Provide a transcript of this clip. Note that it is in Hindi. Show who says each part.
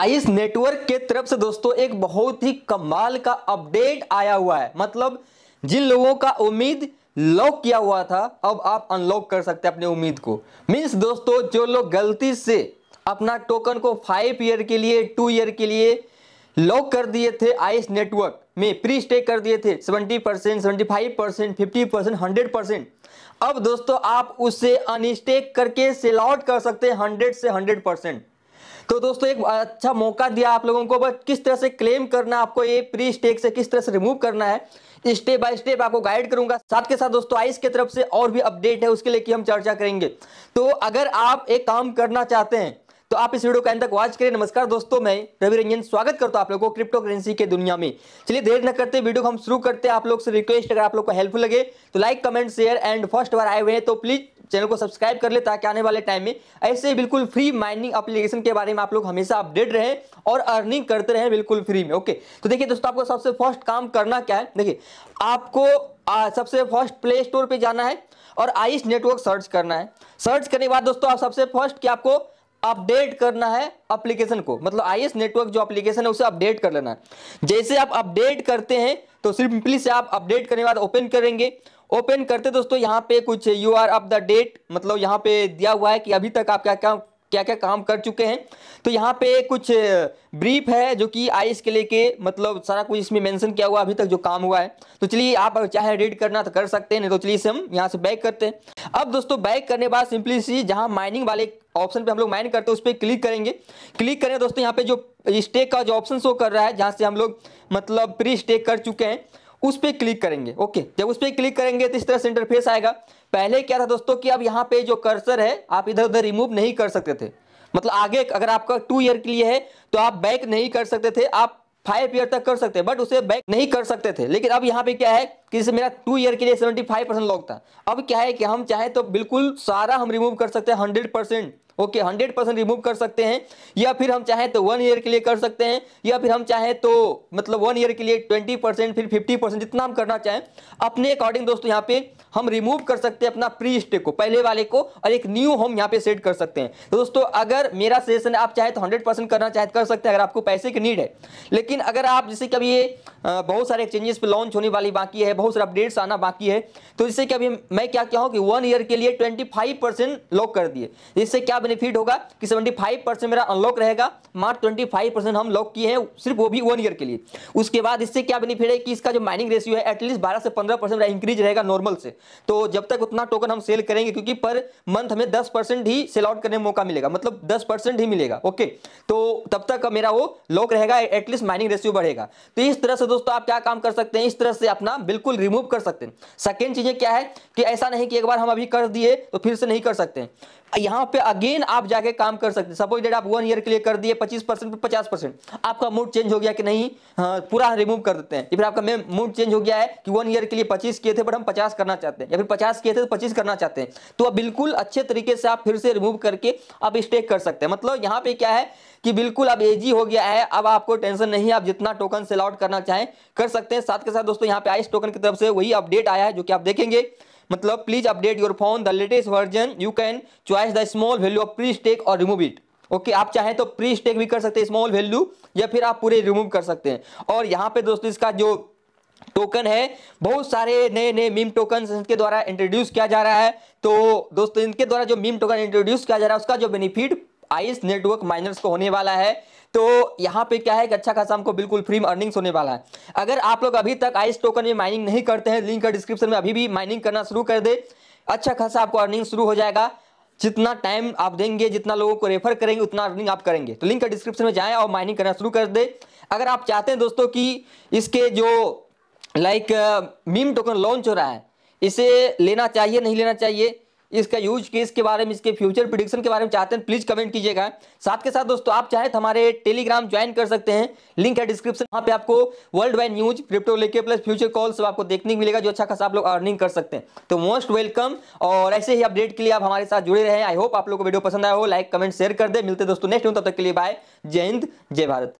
Speaker 1: आइस नेटवर्क के तरफ से दोस्तों एक बहुत ही कमाल का अपडेट आया हुआ है मतलब जिन लोगों का उम्मीद लॉक किया हुआ था अब आप अनलॉक कर सकते हैं अपने उम्मीद को मीन्स दोस्तों जो लोग गलती से अपना टोकन को फाइव ईयर के लिए टू ईयर के लिए लॉक कर दिए थे आइस नेटवर्क में प्री स्टे कर दिए थे seventy percent seventy five percent fifty percent hundred percent अब दोस्तों आप उसे अनस्टेक करके सेल आउट कर सकते हैं हंड्रेड से हंड्रेड परसेंट तो दोस्तों एक अच्छा मौका दिया आप लोगों को बट किस तरह से क्लेम करना आपको ये प्री स्टेक से किस तरह से रिमूव करना है स्टेप बाय स्टेप आपको गाइड करूंगा साथ के साथ दोस्तों आइस की तरफ से और भी अपडेट है उसके लिए की हम चर्चा करेंगे तो अगर आप एक काम करना चाहते हैं तो आप इस वीडियो का अंत तक वॉच करें नमस्कार दोस्तों मैं रवि रंजन स्वागत करता हूं आप लोगों को क्रिप्टो करेंसी के दुनिया में चलिए देर न करते वीडियो को हम शुरू करते हैं आप लोग से रिक्वेस्ट अगर आप लोग को हेल्पफुल लगे तो like comment share and first बार आए हुए हैं तो प्लीज चैनल को सब्सक्राइब कर ले ताकि आने वाले टाइम में ऐसे बिल्कुल फ्री माइनिंग अप्लीकेशन के बारे में आप लोग हमेशा अपडेट रहे और अर्निंग करते रहे बिल्कुल फ्री में ओके तो देखिए दोस्तों आपको सबसे फर्स्ट काम करना क्या है देखिए आपको आ, सबसे फर्स्ट प्ले स्टोर पर जाना है और आइस नेटवर्क सर्च करना है सर्च करने के बाद दोस्तों आप सबसे फर्स्ट क्या आपको अपडेट करना है अप्लीकेशन को मतलब आई नेटवर्क जो अप्लीकेशन है उसे अपडेट कर लेना है जैसे आप अपडेट करते हैं तो सिंपली से आप अपडेट करने के बाद ओपन करेंगे ओपन करते दोस्तों यहाँ पे कुछ you are up the date मतलब यहाँ पे दिया हुआ है कि अभी तक आप क्या क्या क्या क्या काम कर चुके हैं तो यहाँ पे कुछ ब्रीफ है जो कि आई के लेके मतलब सारा कुछ इसमें मेंशन किया हुआ अभी तक जो काम हुआ है तो चलिए आप चाहे रीड करना तो कर सकते हैं नहीं तो चलिए इसे हम यहाँ से बैक करते हैं अब दोस्तों बैक करने बाद सिंपली सी जहाँ माइनिंग वाले ऑप्शन पे हम लोग माइन करते हैं उस पर क्लिक करेंगे क्लिक करें दोस्तों यहाँ पे जो स्टेक का जो ऑप्शन शो कर रहा है जहाँ से हम लोग मतलब प्री स्टेक कर चुके हैं उस पर क्लिक करेंगे ओके जब उस पर क्लिक करेंगे तो इस तरह से इंटरफेस आएगा पहले क्या था दोस्तों कि अब यहाँ पे जो कर्सर है आप इधर उधर रिमूव नहीं कर सकते थे मतलब आगे अगर आपका टू ईयर के लिए है तो आप बैक नहीं कर सकते थे आप फाइव ईयर तक कर सकते बट उसे बैक नहीं कर सकते थे लेकिन अब यहाँ पे क्या है कि जैसे मेरा टू ईयर के लिए सेवेंटी फाइव परसेंट लॉक था अब क्या है कि हम चाहे तो बिल्कुल सारा हम रिमूव कर सकते हैं hundred percent okay hundred percent remove कर सकते हैं या फिर हम चाहें तो वन ईयर के लिए कर सकते हैं या फिर हम चाहें तो मतलब वन ईयर के लिए ट्वेंटी परसेंट फिर फिफ्टी परसेंट जितना हम करना चाहें अपने अकॉर्डिंग दोस्तों यहाँ पे हम रिमूव कर सकते हैं अपना प्री स्टे को पहले वाले को और एक न्यू होम यहाँ पे सेट कर सकते हैं तो दोस्तों अगर मेरा सजेशन आप चाहे तो हंड्रेड परसेंट करना चाहे कर सकते हैं अगर आपको पैसे की नीड है लेकिन अगर आप जैसे कभी ये बहुत सारे एक्सचेंजेस पे लॉन्च होने वाली बाकी है बहुत सारे अपडेट्स आना बाकी है तो इससे कभी मैं क्या कहूँ कि वन ईयर के लिए ट्वेंटी फाइव परसेंट लॉक कर दिए जिससे क्या बेनिफिट होगा कि 75 परसेंट मेरा अनलॉक रहेगा मात्र 25 परसेंट हम लॉक किए हैं सिर्फ वो भी वन ईयर के लिए उसके बाद इससे क्या बेनिफिट है कि इसका जो माइनिंग रेशियो है एटलीस्ट बारह से पंद्रह परसेंट इंक्रीज रहेगा नॉर्मल से तो जब तक उतना टोकन हम सेल करेंगे क्योंकि पर मंथ हमें दस ही सेल आउट करने में मौका मिलेगा मतलब दस ही मिलेगा ओके तो तब तक मेरा वो लॉक रहेगा एटलीस्ट माइनिंग रेशियो बढ़ेगा तो इस तरह से दोस्तों आप क्या काम कर सकते हैं इस तरह से अपना बिल्कुल रिमूव कर सकते हैं सेकेंड चीजें क्या है कि ऐसा नहीं कि एक बार हम अभी कर दिए तो फिर से नहीं कर सकते यहां पे अगेन देन आप जाके काम कर सकते हैं सपोज डेट आप वन ईयर के लिए कर दिए पच्चीस परसेंट पर पचास परसेंट आपका मूड चेंज हो गया कि नहीं हाँ, पूरा रिमूव कर देते हैं या फिर आपका मूड चेंज हो गया है कि वन ईयर के लिए पच्चीस किए थे बट हम पचास करना चाहते हैं या फिर पचास किए थे तो पच्चीस करना चाहते हैं तो आप बिल्कुल अच्छे तरीके से आप फिर से रिमूव करके आप स्टेक कर सकते हैं मतलब यहाँ पे क्या है कि बिल्कुल अब एजी हो गया है अब आपको टेंशन नहीं आप जितना टोकन सेल आउट करना चाहें कर सकते हैं साथ के साथ दोस्तों यहाँ पे आइस टोकन की तरफ से वही अपडेट आया है जो कि आप देखेंगे मतलब please update your phone the latest version you can choice the small value of pre stake और रिमूव इट ओके आप चाहें तो प्री स्टेक भी कर सकते हैं स्मॉल वैल्यू या फिर आप पूरे रिमूव कर सकते हैं और यहाँ पे दोस्तों इसका जो टोकन है बहुत सारे नए नए मीम टोकन इनके द्वारा इंट्रोड्यूस किया जा रहा है तो दोस्तों इनके द्वारा जो मीम टोकन इंट्रोड्यूस किया जा रहा है उसका जो बेनिफिट आईएस नेटवर्क माइनर्स को होने वाला है तो यहाँ पे क्या है कि अच्छा खासा हमको बिल्कुल फ्री में अर्निंग्स होने वाला है अगर आप लोग अभी तक आइस टोकन में माइनिंग नहीं करते हैं लिंक डिस्क्रिप्शन में अभी भी माइनिंग करना शुरू कर दे अच्छा खासा आपको अर्निंग शुरू हो जाएगा जितना टाइम आप देंगे जितना लोगों को रेफर करेंगे उतना अर्निंग आप करेंगे तो लिंक का डिस्क्रिप्शन में जाएँ और माइनिंग करना शुरू कर दे अगर आप चाहते हैं दोस्तों कि इसके जो लाइक मीम टोकन लॉन्च हो रहा है इसे लेना चाहिए नहीं लेना चाहिए इसका यूज केस के बारे में इसके फ्यूचर प्रिडिक्शन के बारे में चाहते हैं प्लीज कमेंट कीजिएगा साथ के साथ दोस्तों आप चाहे तो हमारे टेलीग्राम ज्वाइन कर सकते हैं लिंक है डिस्क्रिप्शन वहाँ पे आपको वर्ल्ड वाइड न्यूज क्रिप्टो लेके प्लस फ्यूचर कॉल सब आपको देखने को मिलेगा जो अच्छा खासा आप लोग अर्निंग कर सकते हैं तो मोस्ट वेलकम और ऐसे ही अपडेट के लिए आप हमारे साथ जुड़े रहे आई होप आप लोग को वीडियो पसंद आया हो लाइक कमेंट शेयर कर दे मिलते दोस्तों नेक्स्ट तब तक के लिए बाय जय हिंद जय भारत